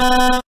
you